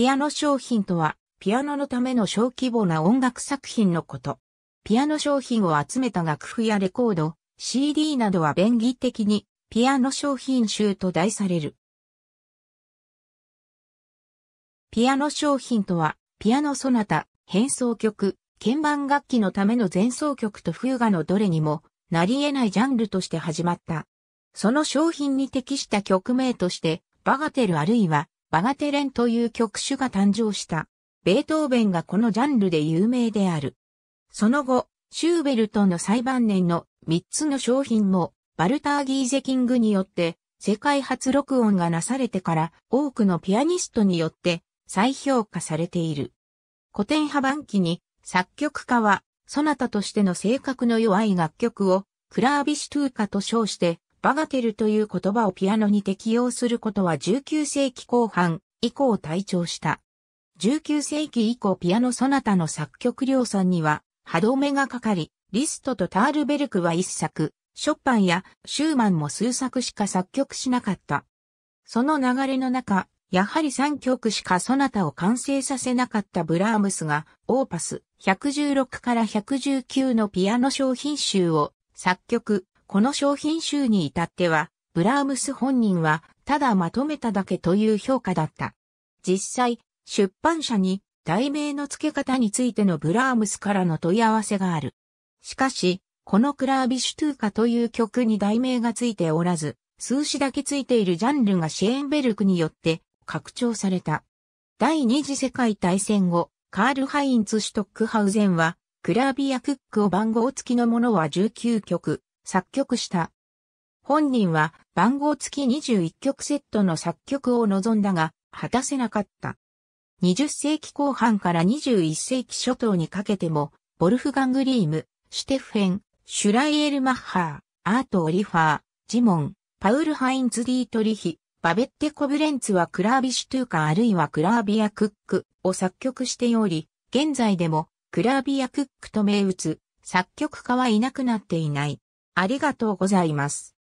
ピアノ商品とは、ピアノのための小規模な音楽作品のこと。ピアノ商品を集めた楽譜やレコード、CD などは便宜的に、ピアノ商品集と題される。ピアノ商品とは、ピアノソナタ、変奏曲、鍵盤楽器のための前奏曲と冬がのどれにも、なり得ないジャンルとして始まった。その商品に適した曲名として、バガテルあるいはバガテレンという曲種が誕生した。ベートーベンがこのジャンルで有名である。その後、シューベルトの最晩年の3つの商品も、バルター・ギーゼキングによって、世界初録音がなされてから多くのピアニストによって再評価されている。古典派版期に作曲家は、そなたとしての性格の弱い楽曲をクラービシュトゥーカと称してバガテルという言葉をピアノに適用することは19世紀後半以降退調した。19世紀以降ピアノソナタの作曲量産には歯止めがかかり、リストとタールベルクは一作、ショパンやシューマンも数作しか作曲しなかった。その流れの中、やはり3曲しかソナタを完成させなかったブラームスが、オーパス116から119のピアノ商品集を作曲、この商品集に至っては、ブラームス本人は、ただまとめただけという評価だった。実際、出版社に題名の付け方についてのブラームスからの問い合わせがある。しかし、このクラービシュトゥーカという曲に題名が付いておらず、数詞だけ付いているジャンルがシェーンベルクによって拡張された。第二次世界大戦後、カール・ハインツ・シュトックハウゼンは、クラービやクックを番号付きのものは19曲、作曲した。本人は番号付き21曲セットの作曲を望んだが、果たせなかった。20世紀後半から21世紀初頭にかけても、ボルフガングリーム、シュテフェン、シュライエル・マッハー、アート・オリファー、ジモン、パウル・ハインズ・ディートリヒ、バベッテ・コブレンツはクラービシュトゥーカあるいはクラービア・クックを作曲しており、現在でもクラービア・クックと銘打つ作曲家はいなくなっていない。ありがとうございます。